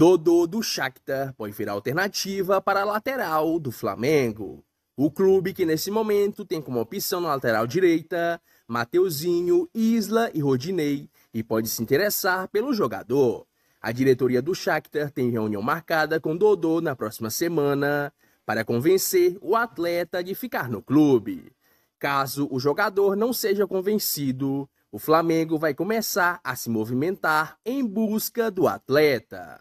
Dodô do Shakhtar pode virar alternativa para a lateral do Flamengo. O clube que nesse momento tem como opção na lateral direita Mateuzinho, Isla e Rodinei e pode se interessar pelo jogador. A diretoria do Shakhtar tem reunião marcada com Dodô na próxima semana para convencer o atleta de ficar no clube. Caso o jogador não seja convencido, o Flamengo vai começar a se movimentar em busca do atleta.